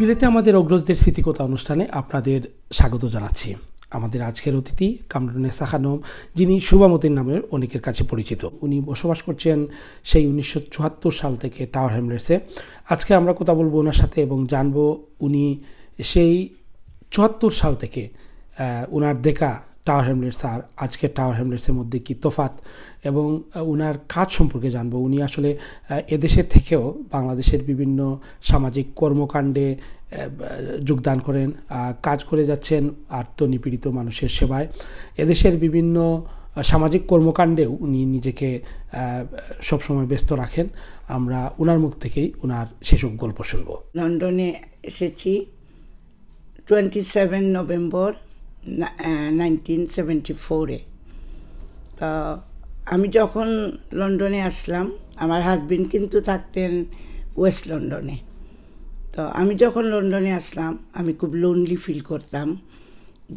বিলেতে আমাদের অগ্রজদের স্মৃতিকতা অনুষ্ঠানে আপনাদের স্বাগত জানাচ্ছি আমাদের আজকের অতিথি কামরুনেসা খানম যিনি শুভামতির নামে অনেকের কাছে পরিচিত উনি বসবাস করছেন সেই উনিশশো সাল থেকে টাওয়ার হ্যামলেটসে আজকে আমরা কথা বলবো ওনার সাথে এবং জানবো উনি সেই চুয়াত্তর সাল থেকে ওনার দেখা টাওয়ার হ্যামলেটস আর আজকের টাওয়ার হ্যামলেটসের মধ্যে কি তোফাত এবং ওনার কাজ সম্পর্কে জানবো উনি আসলে এদেশের থেকেও বাংলাদেশের বিভিন্ন সামাজিক কর্মকাণ্ডে যোগদান করেন কাজ করে যাচ্ছেন আর্ত নিপীড়িত মানুষের সেবায় এদেশের বিভিন্ন সামাজিক কর্মকাণ্ডেও উনি নিজেকে সবসময় ব্যস্ত রাখেন আমরা ওনার মুখ থেকেই ওনার সেসব গল্প শুনব লন্ডনে এসেছি twenty seven November nineteen seventy ফোরে তা আমি যখন লন্ডনে আসলাম আমার হাজবেন্ড কিন্তু থাকতেন ওয়েস্ট লন্ডনে তো আমি যখন লন্ডনে আসলাম আমি খুব লোনলি ফিল করতাম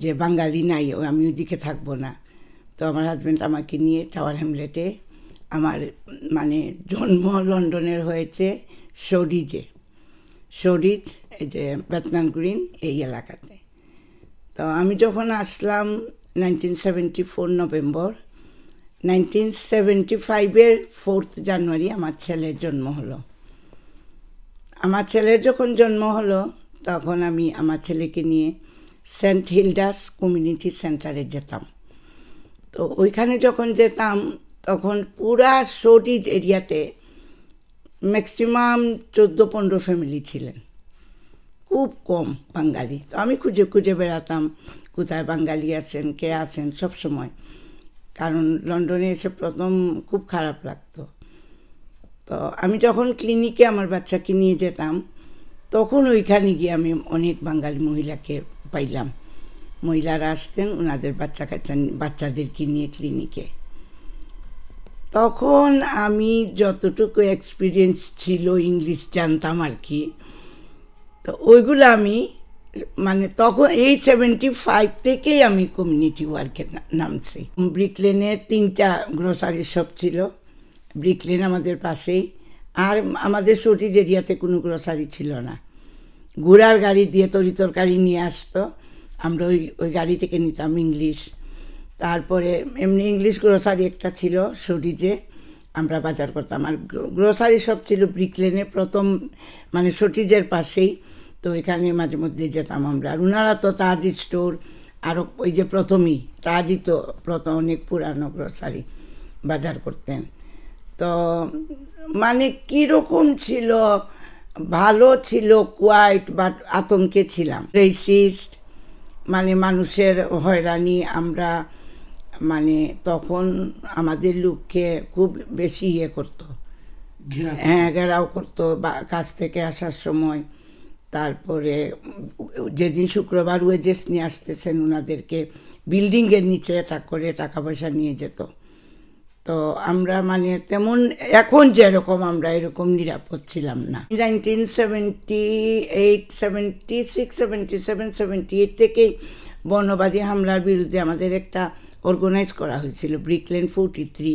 যে বাঙালি নাই আমি ওদিকে থাকবো না তো আমার হাজব্যান্ড আমাকে নিয়ে টাওয়ার হ্যামলেটে আমার মানে জন্ম লন্ডনের হয়েছে সরিজে সরিজ এই যে বেতনান গ্রিন এই এলাকাতে তো আমি যখন আসলাম nineteen seventy four November nineteen seventy ফাইভের ফোর্থ জানুয়ারি আমার ছেলের জন্ম হলো আমার ছেলের যখন জন্ম হলো তখন আমি আমার ছেলেকে নিয়ে সেন্ট হিলডাস কমিউনিটি সেন্টারে যেতাম তো ওইখানে যখন যেতাম তখন পুরা শোটিজ এরিয়াতে ম্যাক্সিমাম চোদ্দো পনেরো ফ্যামিলি ছিলেন খুব কম বাঙালি তো আমি খুঁজে খুঁজে বেড়াতাম কোথায় বাঙালি আছেন কে আছেন সব সময় কারণ লন্ডনে এসে প্রথম খুব খারাপ লাগতো তো আমি যখন ক্লিনিকে আমার বাচ্চাকে নিয়ে যেতাম তখন ওইখানে গিয়ে আমি অনেক বাঙালি মহিলাকে পাইলাম মহিলারা আসতেন ওনাদের বাচ্চা কাচ্চা বাচ্চাদেরকে নিয়ে ক্লিনিকে তখন আমি যতটুকু এক্সপিরিয়েন্স ছিল ইংলিশ জানতাম আর কি তো ওইগুলো আমি মানে তখন এই সেভেন্টি ফাইভ থেকেই আমি কমিউনিটি ওয়ার্কে নামছি ব্রিকলেনে তিনটা গ্রোসারি শপ ছিল ব্রিকলেন আমাদের পাশেই আর আমাদের সটিজ এরিয়াতে কোনো গ্রোসারি ছিল না ঘোড়ার গাড়ি দিয়ে তরি তরকারি নিয়ে আসতো আমরা ওই ওই গাড়ি থেকে নিতাম ইংলিশ তারপরে এমনি ইংলিশ গ্রোসারি একটা ছিল সটিজে আমরা বাজার করতাম আর গ্রোসারি সব ছিল ব্রিকলেনে প্রথম মানে সটিজের পাশেই তো এখানে মাঝে মধ্যে যেতাম আমরা আর ওনারা তো তাজি স্টোর আরও ওই যে প্রথমই তাজি তো প্রথম অনেক পুরানো গ্রসারি বাজার করতেন তো মানে কীরকম ছিল ভালো ছিল কোয়াইট বাট আতঙ্কে ছিলাম রেসিস্ট মানে মানুষের হয়রানি আমরা মানে তখন আমাদের লোককে খুব বেশি ইয়ে করতো হ্যাঁ ঘেরাও করতো বা কাছ থেকে আসার সময় তারপরে যেদিন শুক্রবার ওয়েজেস নিয়ে আসতেছেন ওনাদেরকে বিল্ডিংয়ের নিচে এটা করে টাকা পয়সা নিয়ে যেত তো আমরা মানে তেমন এখন যেরকম আমরা এরকম নিরাপদ ছিলাম না nineteen seventy eight seventy six seventy seven seventy eight থেকেই বর্ণবাদী হামলার বিরুদ্ধে আমাদের একটা অর্গানাইজ করা হয়েছিল ব্রিকলেন ফোর্টি থ্রি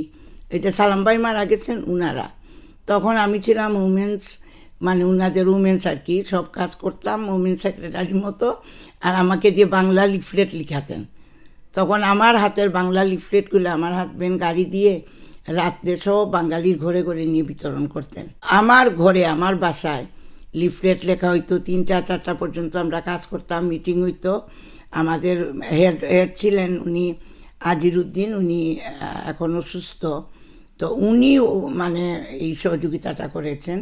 এটা সালামবাই মারা গেছেন উনারা তখন আমি ছিলাম উমেন্স মানে ওনাদের উমেন্স আর কি সব কাজ করতাম উমেন সেক্রেটারির মতো আর আমাকে দিয়ে বাংলা লিফলেট লিখাতেন তখন আমার হাতের বাংলা লিফলেটগুলো আমার হাজব্যান্ড গাড়ি দিয়ে রাত্রে সব বাঙালির ঘরে ঘরে নিয়ে বিতরণ করতেন আমার ঘরে আমার বাসায় লিফলেট লেখা হইতো তিনটা চারটা পর্যন্ত আমরা কাজ করতাম মিটিং হইতো আমাদের হেড হেড ছিলেন উনি আজিরুদ্দিন উনি এখনও সুস্থ তো উনি মানে এই সহযোগিতাটা করেছেন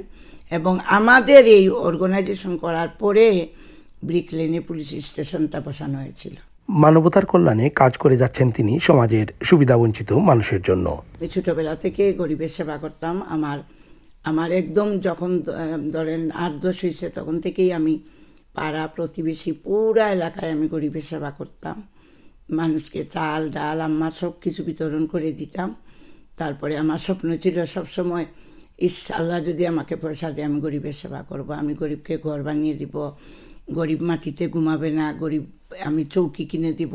এবং আমাদের এই অর্গানাইজেশন করার পরে ব্রিক লেনে পুলিশ স্টেশনটা বসানো হয়েছিল মানবতার কল্যাণে কাজ করে যাচ্ছেন তিনি সমাজের সুবিধাবঞ্চিত মানুষের জন্য ছোটবেলা থেকে গরিবের সেবা করতাম আমার আমার একদম যখন ধরেন আট দশ হয়েছে তখন থেকেই আমি পাড়া প্রতিবেশী পুরা এলাকায় আমি গরিবের সেবা করতাম মানুষকে চাল ডাল আম্মা সব কিছু বিতরণ করে দিতাম তারপরে আমার স্বপ্ন ছিল সবসময় ইস আল্লাহ যদি আমাকে পয়সা দেয় আমি গরিবের সেবা করব আমি গরিবকে ঘর বানিয়ে দিব গরিব মাটিতে ঘুমাবে না গরিব আমি চৌকি কিনে দিব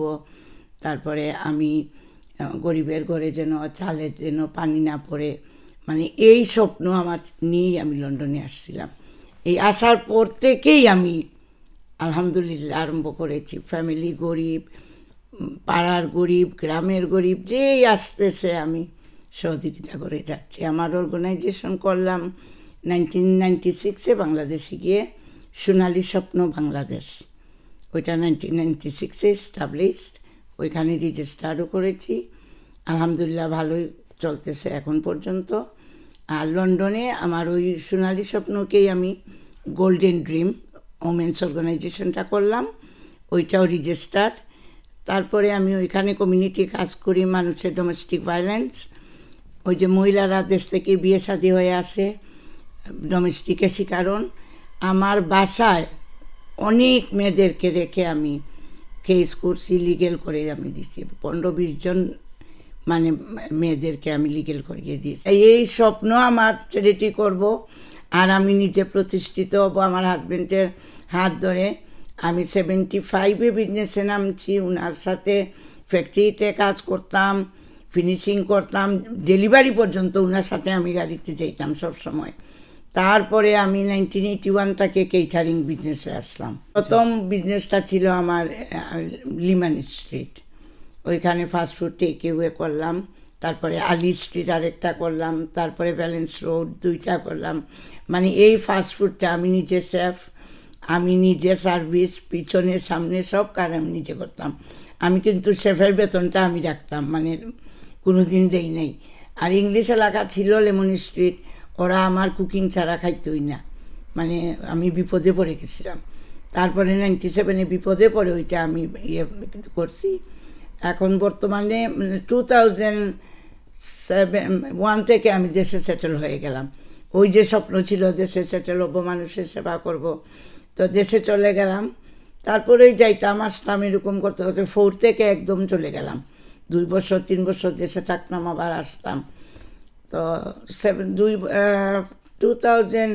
তারপরে আমি গরিবের ঘরে যেন চালে যেন পানি না পড়ে মানে এই স্বপ্ন আমার নিয়েই আমি লন্ডনে আসছিলাম এই আসার পর থেকেই আমি আলহামদুলিল্লাহ আরম্ভ করেছি ফ্যামিলি গরিব পাড়ার গরিব গ্রামের গরিব যেই আসতেছে আমি সহযোগিতা করে যাচ্ছে আমার অর্গানাইজেশন করলাম নাইনটিন নাইনটি সিক্সে বাংলাদেশে গিয়ে সোনালি স্বপ্ন বাংলাদেশ ওইটা নাইনটিন নাইনটি সিক্সে এস্টাবলিশড ওইখানে রেজিস্টারও করেছি আলহামদুলিল্লাহ ভালোই চলতেছে এখন পর্যন্ত আর লন্ডনে আমার ওই সোনালি স্বপ্নকেই আমি গোল্ডেন ড্রিম ওমেন্স অর্গানাইজেশনটা করলাম ওইটাও রেজিস্টার তারপরে আমি ওইখানে কমিউনিটি কাজ করি মানুষের ডোমেস্টিক ভায়োলেন্স ওই যে মহিলারা দেশ থেকে বিয়ে শাদী হয়ে আসে ডোমেস্টিকেসি কারণ আমার বাসায় অনেক মেয়েদেরকে রেখে আমি কেস করছি লিগেল করে আমি দিছি পনেরো বিশ জন মানে মেয়েদেরকে আমি লিগেল করিয়ে দিয়েছি এই স্বপ্ন আমার ছেলেটি করব আর আমি নিজে প্রতিষ্ঠিত হব আমার হাজব্যান্ডের হাত ধরে আমি সেভেন্টি ফাইভে বিজনেসে নামছি ওনার সাথে ফ্যাক্টরিতে কাজ করতাম ফিনিশিং করতাম ডেলিভারি পর্যন্ত ওনার সাথে আমি গাড়িতে যেতাম সব সময় তারপরে আমি নাইনটিন এইটি ওয়ান থেকে কেটারিং বিজনেসে আসলাম প্রথম বিজনেসটা আচ্ছা। ছিল আমার লিমান স্ট্রিট ওইখানে ফাস্টফুড টেক ওয়ে করলাম তারপরে আলি স্ট্রিট আরেকটা করলাম তারপরে ব্যালেন্স রোড দুইটা করলাম মানে এই ফাস্টফুডটা আমি নিজে শেফ আমি নিজে সার্ভিস পিছনে সামনে সব কাজ আমি নিজে করতাম আমি কিন্তু শেফের বেতনটা আমি রাখতাম মানে কোনো দিন দেই নাই আর ইংলিশে লেখা ছিল লেমন স্ট্রিট ওরা আমার কুকিং ছাড়া খাইতই না মানে আমি বিপদে পড়ে গেছিলাম তারপরে নাইনটি সেভেনে বিপদে পড়ে ওইটা আমি ইয়ে করছি এখন বর্তমানে টু থাউজেন্ড সেভেন ওয়ান থেকে আমি দেশে সেটেল হয়ে গেলাম ওই যে স্বপ্ন ছিল দেশে সেটেল হবো মানুষের সেবা করব তো দেশে চলে গেলাম তারপরেই যাইতাম আসতাম এরকম করতে করতে ফোর থেকে একদম চলে গেলাম দুই বছর তিন বছর দেশে থাকতাম আবার আসতাম তো সেভেন দুই টু থাউজেন্ড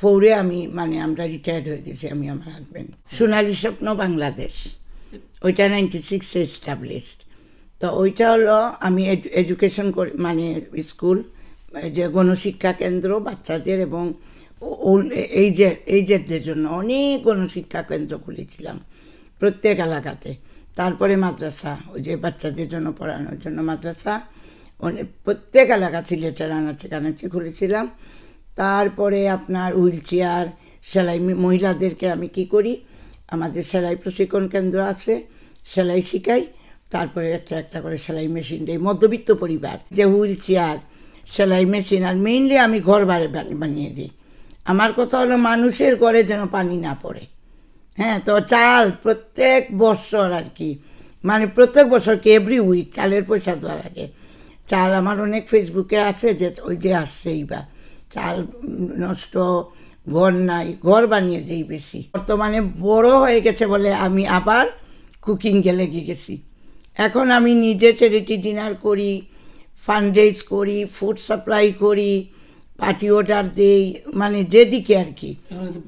ফোরে আমি মানে আমরা রিটায়ার্ড হয়ে গেছি আমি আমার হাজব্যান্ড সোনালি স্বপ্ন বাংলাদেশ ওইটা নাইনটি সিক্সে এস্টাবলিশড তো ওইটা হলো আমি এডুকেশন করি মানে স্কুল যে গণশিক্ষা কেন্দ্র বাচ্চাদের এবং এইজের এইজেরদের জন্য অনেক গণশিক্ষা কেন্দ্র খুলেছিলাম প্রত্যেক এলাকাতে তারপরে মাদ্রাসা ওই যে বাচ্চাদের জন্য পড়ানোর জন্য মাদ্রাসা অনেক প্রত্যেক এলাকা সিলেটের আনাচে কানাচে খুলেছিলাম তারপরে আপনার হুইল চেয়ার সেলাই মহিলাদেরকে আমি কি করি আমাদের সেলাই প্রশিক্ষণ কেন্দ্র আছে সেলাই শিখাই তারপরে একটা একটা করে সেলাই মেশিন দিই মধ্যবিত্ত পরিবার যে হুইল চেয়ার সেলাই মেশিন আর মেইনলি আমি ঘর বাড়ি বানিয়ে দিই আমার কথা হলো মানুষের ঘরে যেন পানি না পড়ে হ্যাঁ তো চাল প্রত্যেক বছর আর কি মানে প্রত্যেক বছর কি এভরি উইক চালের পয়সা দেওয়া লাগে চাল আমার অনেক ফেসবুকে আছে যে ওই যে আসছে এইবার চাল নষ্ট ঘর নাই ঘর বানিয়ে দিই বেশি বর্তমানে বড় হয়ে গেছে বলে আমি আবার কুকিংয়ে লেগে গেছি এখন আমি নিজে চ্যারিটি ডিনার করি ফান্ড রেজ করি ফুড সাপ্লাই করি পার্টি অর্ডারতে মানে যেদিকে আর কি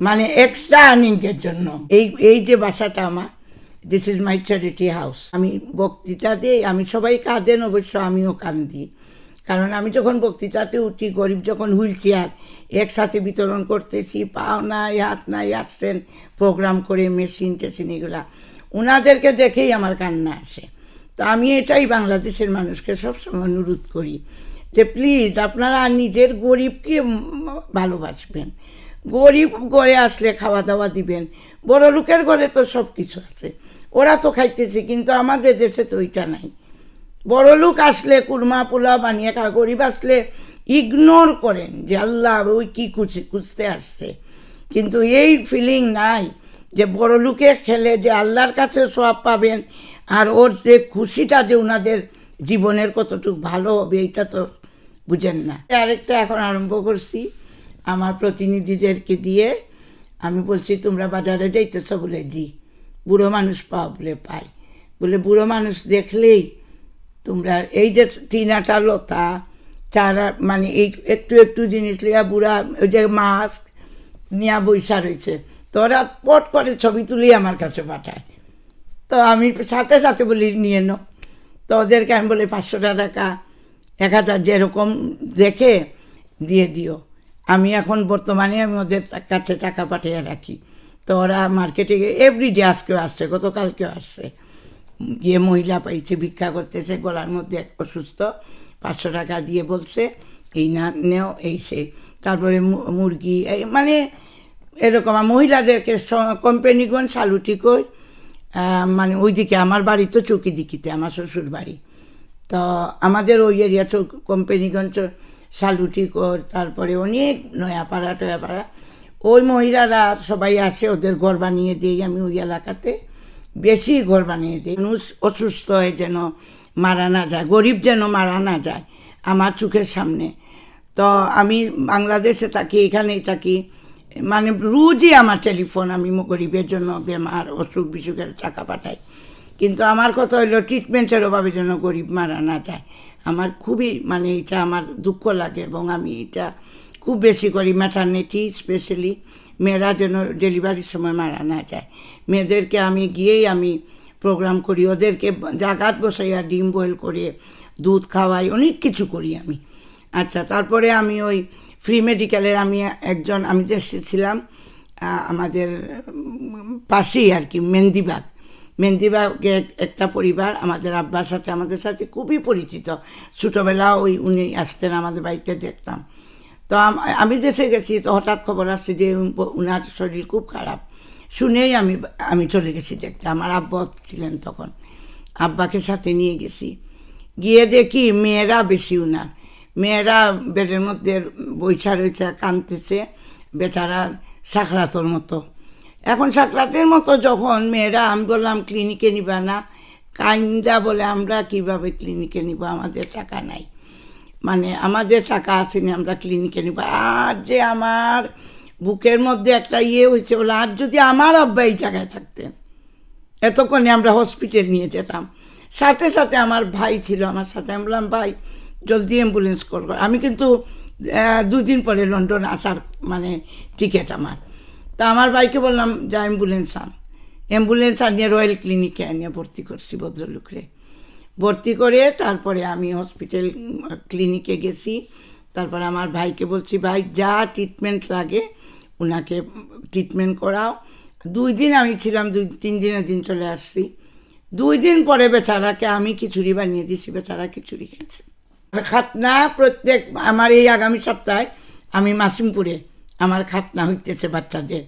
মানে এক্সট্রা আর্নিংয়ের জন্য এই এই যে বাসাটা আমার this is my charity house আমি বক্তৃতা দিই আমি সবাই কাঁদেন অবশ্য আমিও কান্দি কারণ আমি যখন বক্তৃতাতে উঠি গরিব যখন হুইল চেয়ার একসাথে বিতরণ করতেছি পাও নাই হাত নাই আসছেন প্রোগ্রাম করে মেশিন টেশিন এগুলা ওনাদেরকে দেখেই আমার কান্না আসে তো আমি এটাই বাংলাদেশের মানুষকে সবসময় অনুরোধ করি যে প্লিজ আপনারা নিজের গরিবকে ভালোবাসবেন গরিব ঘরে আসলে খাওয়া দাওয়া দিবেন বড় লোকের ঘরে তো সব কিছু আছে ওরা তো খাইতেছে কিন্তু আমাদের দেশে তো ওইটা নাই বড় লোক আসলে কুরমা পোলা বানিয়ে খা গরিব আসলে ইগনোর করেন যে আল্লাহ ওই কী খুঁজে খুঁজতে আসছে কিন্তু এই ফিলিং নাই যে বড় লোকে খেলে যে আল্লাহর কাছে সব পাবেন আর ওর যে খুশিটা যে ওনাদের জীবনের কতটুকু ভালো হবে এটা তো বুঝেন না আরেকটা এখন আরম্ভ করছি আমার প্রতিনিধিদেরকে দিয়ে আমি বলছি তোমরা বাজারে যাইতেছ বলে দি বুড়ো মানুষ পাও বলে পাই বলে বুড়ো মানুষ দেখলেই তোমরা এই যে তিন আটা লতা চারা মানে এই একটু একটু জিনিস লিয়া বুড়া ওই যে মাস্ক নিয়া বৈশা রয়েছে তোরা পট করে ছবি তুলি আমার কাছে পাঠায় তো আমি সাথে সাথে বলি নিয়ে নো তো ওদেরকে আমি বলি পাঁচশো টাকা এক হাজার যেরকম দেখে দিয়ে দিও আমি এখন বর্তমানে আমি ওদের কাছে টাকা পাঠিয়ে রাখি তো ওরা মার্কেটে গিয়ে এভরিডে আজকেও আসছে গতকালকেও আসছে গিয়ে মহিলা পাইছে ভিক্ষা করতেছে গলার মধ্যে এক অসুস্থ পাঁচশো টাকা দিয়ে বলছে এই না নেও এই সেই তারপরে মুরগি এই মানে এরকম মহিলাদেরকে কোম্পানিগণ সালুটি কই মানে ওইদিকে আমার বাড়ি তো চৌকি দিকিতে আমার শ্বশুর বাড়ি তো আমাদের ওই এরিয়া তো কোম্পানিগঞ্জ সালুটি কর তারপরে অনেক নয়াপাড়া টয়াপাড়া ওই মহিলারা সবাই আসে ওদের ঘর বানিয়ে দিই আমি ওই এলাকাতে বেশি ঘর বানিয়ে দিই মানুষ অসুস্থ হয়ে যেন মারা না যায় গরিব যেন মারা না যায় আমার চোখের সামনে তো আমি বাংলাদেশে থাকি এখানেই থাকি মানে রোজই আমার টেলিফোন আমি গরিবের জন্য বেমার অসুখ বিসুখের টাকা পাঠাই কিন্তু আমার কথা হইলো ট্রিটমেন্টের অভাবের জন্য গরিব মারা না যায় আমার খুবই মানে এটা আমার দুঃখ লাগে এবং আমি এটা খুব বেশি করি ম্যাটার্নিটি স্পেশালি মেয়েরা যেন ডেলিভারির সময় মারা না যায় মেয়েদেরকে আমি গিয়েই আমি প্রোগ্রাম করি ওদেরকে জাগাত বসাইয়া ডিম বয়েল করে দুধ খাওয়াই অনেক কিছু করি আমি আচ্ছা তারপরে আমি ওই ফ্রি মেডিকেলের আমি একজন আমি দেশে ছিলাম আমাদের পাশেই আর কি মেন্দিবাগ মেহেন্দিবাগে একটা পরিবার আমাদের আব্বার সাথে আমাদের সাথে খুবই পরিচিত ছোটোবেলা ওই উনি আসতেন আমাদের বাড়িতে দেখতাম তো আমি দেশে গেছি তো হঠাৎ খবর আসছে যে উনার শরীর খুব খারাপ শুনেই আমি আমি চলে গেছি দেখতে আমার আব্বা ছিলেন তখন আব্বাকে সাথে নিয়ে গেছি গিয়ে দেখি মেয়েরা বেশি উনার মেয়েরা বেডের মধ্যে বৈশা রয়েছে কাঁদতেছে বেচারা সাঁকড়াতোর মতো এখন সাকরাতের মতো যখন মেয়েরা আমি বললাম ক্লিনিকে নিবা না কাইন্দা বলে আমরা কিভাবে ক্লিনিকে নিব আমাদের টাকা নাই মানে আমাদের টাকা আসেনি আমরা ক্লিনিকে নিব আর যে আমার বুকের মধ্যে একটা ইয়ে হয়েছে বলে আর যদি আমার আব্বা এই জায়গায় থাকতেন এতক্ষণে আমরা হসপিটাল নিয়ে যেতাম সাথে সাথে আমার ভাই ছিল আমার সাথে আমি বললাম ভাই জলদি অ্যাম্বুলেন্স করবো আমি কিন্তু দুদিন পরে লন্ডন আসার মানে টিকিট আমার তা আমার ভাইকে বললাম যা অ্যাম্বুলেন্স আন অ্যাম্বুলেন্স আনিয়ে রয়্যাল ক্লিনিকে আনিয়ে ভর্তি করছি ভদ্রলোকরে ভর্তি করে তারপরে আমি হসপিটাল ক্লিনিকে গেছি তারপর আমার ভাইকে বলছি ভাই যা ট্রিটমেন্ট লাগে ওনাকে ট্রিটমেন্ট করাও দুই দিন আমি ছিলাম দুই তিন দিনের দিন চলে আসছি দুই দিন পরে বেচারাকে আমি খিচুড়ি বানিয়ে দিছি বেচারা খিচুড়ি খেয়েছে খাতনা প্রত্যেক আমার এই আগামী সপ্তাহে আমি মাসিমপুরে আমার খাতনা হইতেছে বাচ্চাদের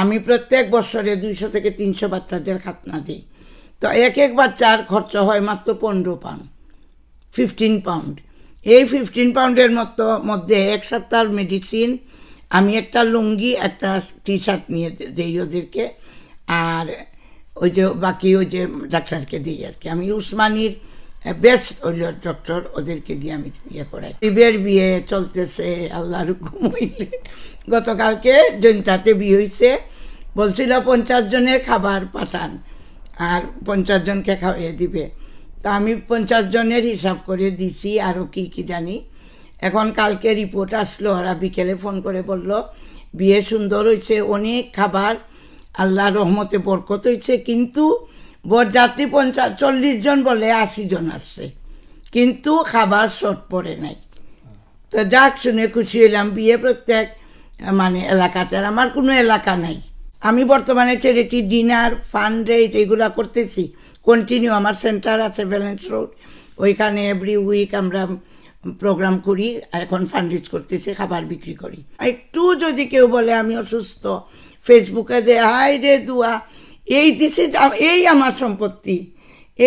আমি প্রত্যেক বছরে দুইশো থেকে তিনশো বাচ্চাদের খাতনা দিই তো এক এক বাচ্চার খরচ হয় মাত্র পনেরো পাউন্ড ফিফটিন পাউন্ড এই ফিফটিন পাউন্ডের মতো মধ্যে এক সপ্তাহ মেডিসিন আমি একটা লুঙ্গি একটা টি শার্ট নিয়ে দিই ওদেরকে আর ওই যে বাকি ওই যে ডাক্তারকে দিই আর কি আমি উসমানির হ্যাঁ, বেস্ট হইল ডক্টর ওদেরকে দিয়ে আমি বিয়ে করাই শিবের বিয়ে চলতেছে আল্লাহর ঘুমাইলে গতকালকে জৈনতাতে বিয়ে হয়েছে বলছিল পঞ্চাশ জনের খাবার পাঠান আর পঞ্চাশ জনকে খাওয়িয়ে দিবে তা আমি পঞ্চাশ জনের হিসাব করে দিছি আরও কি কি জানি এখন কালকে রিপোর্ট আসলো ওরা বিকেলে ফোন করে বলল বিয়ে সুন্দর হয়েছে অনেক খাবার আল্লাহ রহমতে বরকত হয়েছে কিন্তু জাতি পঞ্চাশ চল্লিশ জন বলে আশি জন আসছে কিন্তু খাবার শর্ট পড়ে নাই তো যাক শুনে খুশি হইলাম বিয়ে প্রত্যেক মানে এলাকাতে আর আমার কোনো এলাকা নাই আমি বর্তমানে চ্যারিটি ডিনার ফান্ড রেজ এইগুলা করতেছি কন্টিনিউ আমার সেন্টার আছে ব্যালেন্স রোড ওইখানে এভরি উইক আমরা প্রোগ্রাম করি এখন ফান্ড রেজ করতেছি খাবার বিক্রি করি একটু যদি কেউ বলে আমি অসুস্থ ফেসবুকে দে হাই রে দুয়া এই দিস ইজ এই আমার সম্পত্তি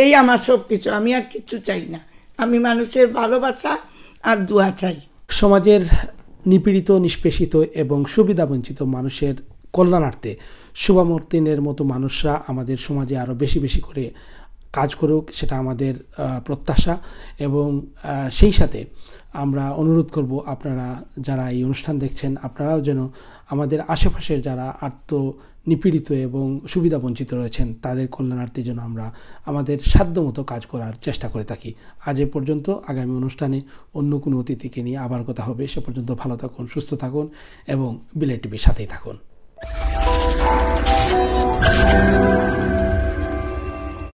এই আমার সব কিছু আমি আর কিচ্ছু চাই না আমি মানুষের ভালোবাসা আর দোয়া চাই সমাজের নিপীড়িত নিষ্পেষিত এবং সুবিধাবঞ্চিত মানুষের কল্যাণার্থে শুভামর্তিনের মতো মানুষরা আমাদের সমাজে আরও বেশি বেশি করে কাজ করুক সেটা আমাদের প্রত্যাশা এবং সেই সাথে আমরা অনুরোধ করব আপনারা যারা এই অনুষ্ঠান দেখছেন আপনারাও যেন আমাদের আশেপাশের যারা আত্ম নিপীড়িত এবং সুবিধা বঞ্চিত রয়েছেন তাদের কল্যাণার্থে যেন আমরা আমাদের সাধ্যমতো কাজ করার চেষ্টা করে থাকি আজ এ পর্যন্ত আগামী অনুষ্ঠানে অন্য কোনো অতিথিকে নিয়ে আবার কথা হবে সে পর্যন্ত ভালো থাকুন সুস্থ থাকুন এবং বিলে টিভির সাথেই থাকুন